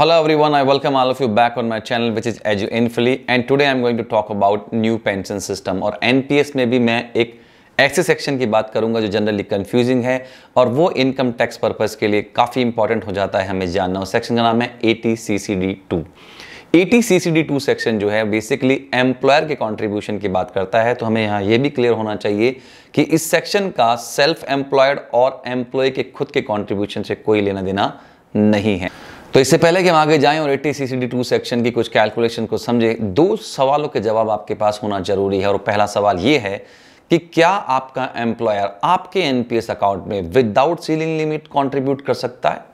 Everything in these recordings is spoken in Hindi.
Hello everyone, I welcome all of you back on my channel which is infly and today i'm going to talk about new pension system और NPS में भी मैं एक ऐसे सेक्शन की बात करूंगा जो जनरली कंफ्यूजिंग है और वो इनकम टैक्स पर्पस के लिए काफ़ी इंपॉर्टेंट हो जाता है हमें जानना और सेक्शन का नाम है A T C C D two A T C C D two section जो है बेसिकली एम्प्लॉयर के कॉन्ट्रीब्यूशन की बात करता है तो हमें यहाँ ये भी क्लियर होना चाहिए कि इस सेक्शन का सेल्फ एम्प्लॉयड और एम्प्लॉय के खुद के कॉन्ट्रीब्यूशन से कोई लेना देना नहीं है तो इससे पहले कि हम आगे जाएं और 80 सी टू सेक्शन की कुछ कैलकुलेशन को समझें दो सवालों के जवाब आपके पास होना जरूरी है और पहला सवाल ये है कि क्या आपका एम्प्लॉयर आपके एनपीएस अकाउंट में विदाउट सीलिंग लिमिट कंट्रीब्यूट कर सकता है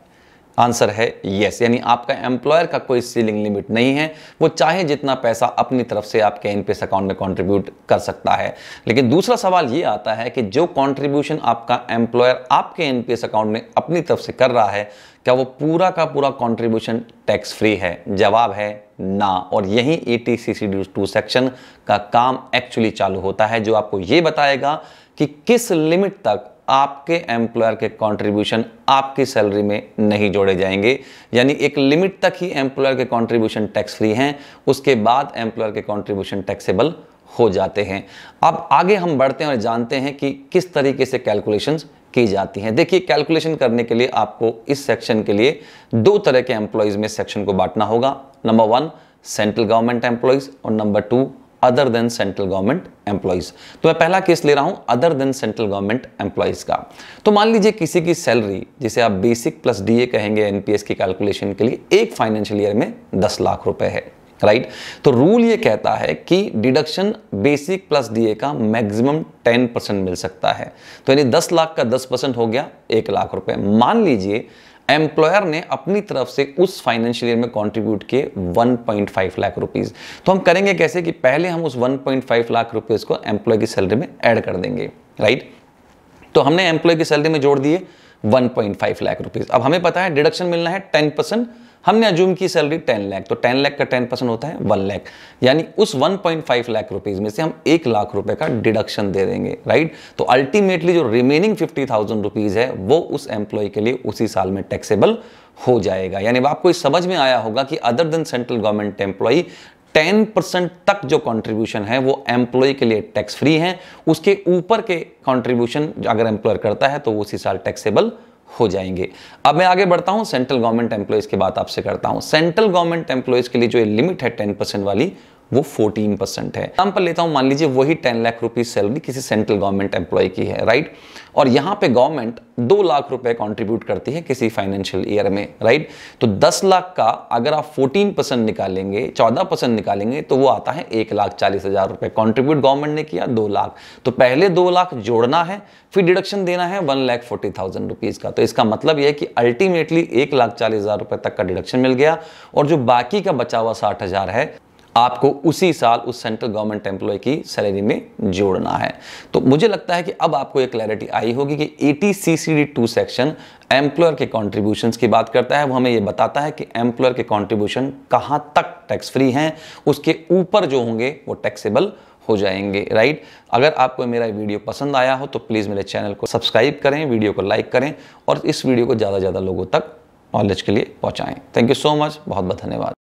आंसर है यस यानी आपका एम्प्लॉयर का कोई सीलिंग लिमिट नहीं है वो चाहे जितना पैसा अपनी तरफ से आपके एनपीएस अकाउंट में कंट्रीब्यूट कर सकता है लेकिन दूसरा सवाल ये आता है कि जो कंट्रीब्यूशन आपका एम्प्लॉयर आपके एनपीएस अकाउंट में अपनी तरफ से कर रहा है क्या वो पूरा का पूरा कॉन्ट्रीब्यूशन टैक्स फ्री है जवाब है ना और यही A T C C two section का काम एक्चुअली चालू होता है जो आपको ये बताएगा कि किस लिमिट तक आपके एम्प्लॉयर के कंट्रीब्यूशन आपकी सैलरी में नहीं जोड़े जाएंगे यानी एक लिमिट तक ही एम्प्लॉयर के कंट्रीब्यूशन टैक्स फ्री हैं उसके बाद एम्प्लॉयर के कंट्रीब्यूशन टैक्सेबल हो जाते हैं अब आगे हम बढ़ते हैं और जानते हैं कि किस तरीके से कैलकुलेशन की जाती हैं देखिए कैलकुलेशन करने के लिए आपको इस सेक्शन के लिए दो तरह के एम्प्लॉयज़ में सेक्शन को बांटना होगा number one central government employees और number two other than central government employees तो मैं पहला केस ले रहा हूं other than central government employees का तो मान लीजिए किसी की सैलरी जिसे आप बेसिक प्लस डीए कहेंगे एनपीएस की कैलकुलेशन के लिए एक फाइनेंशियल ईयर में दस लाख रुपए है राइट right? तो रूल ये कहता है कि डिडक्शन बेसिक प्लस डीए का मैक्सिमम 10 परसेंट मिल सकता है तो यानी 10 लाख का 10 परसेंट हो गया एक लाख रुपए मान लीजिए एम्प्लॉयर ने अपनी तरफ से उस फाइनेंशियल ईयर में कंट्रीब्यूट किए 1.5 लाख रुपीस तो हम करेंगे कैसे कि पहले हम उस 1.5 लाख रुपीस को एम्प्लॉय की सैलरी में ऐड कर देंगे राइट तो हमने एम्प्लॉय की सैलरी में जोड़ दिए 1.5 लाख रुपीस अब हमें पता है डिडक्शन मिलना है 10 परसेंट हमने अजूम की सैलरी 10 लाख तो 10 लाख का 10 परसेंट होता है 1 लाख यानी उस 1.5 लाख रुपीस में से हम एक लाख रुपए का डिडक्शन दे देंगे राइट तो अल्टीमेटली जो रिमेनिंग फिफ्टी थाउजेंड रुपीज है वो उस एम्प्लॉय के लिए उसी साल में टैक्सेबल हो जाएगा यानी आपको इस समझ में आया होगा कि other than central government employee 10 तक जो कंट्रीब्यूशन है वो एम्प्लॉय के लिए टैक्स फ्री है उसके ऊपर के कंट्रीब्यूशन अगर एम्प्लॉयर करता है तो वो उसी साल टैक्सेबल हो जाएंगे अब मैं आगे बढ़ता हूं सेंट्रल गवर्नमेंट एम्प्लॉयज़ की बात आपसे करता हूं सेंट्रल गवर्नमेंट एम्प्लॉयज़ के लिए जो लिमिट है टेन परसेंट वाली वो 14 परसेंट है एग्जाम्पल लेता हूं मान लीजिए वही 10 लाख रुपीज सैलरी किसी सेंट्रल गवर्नमेंट एम्प्लॉय की है राइट और यहां पे गवर्नमेंट दो लाख रुपए कंट्रीब्यूट करती है किसी फाइनेंशियल ईयर में राइट तो दस लाख का अगर आप फोर्टीन परसेंट निकालेंगे चौदह परसेंट निकालेंगे तो वो आता है एक लाख चालीस हजार रुपए कॉन्ट्रीब्यूट गवर्नमेंट ने किया दो लाख तो पहले दो लाख जोड़ना है फिर डिडक्शन देना है one lakh forty thousand rupees का तो इसका मतलब यह कि अल्टीमेटली एक लाख चालीस हजार रुपए तक का डिडक्शन मिल गया और जो बाकी का बचा हुआ साठ हजार है आपको उसी साल उस सेंट्रल गवर्नमेंट एम्प्लॉय की सैलरी में जोड़ना है तो मुझे लगता है कि अब आपको ये क्लैरिटी आई होगी कि T C C D two section employer के कॉन्ट्रीब्यूशन की बात करता है वो हमें ये बताता है कि एम्प्लॉयर के कॉन्ट्रीब्यूशन कहाँ तक टैक्स फ्री हैं उसके ऊपर जो होंगे वो टैक्सेबल हो जाएंगे राइट अगर आपको मेरा वीडियो पसंद आया हो तो प्लीज़ मेरे चैनल को सब्सक्राइब करें वीडियो को लाइक करें और इस वीडियो को ज़्यादा से ज़्यादा लोगों तक नॉलेज के लिए पहुँचाएँ थैंक यू सो मच बहुत बहुत धन्यवाद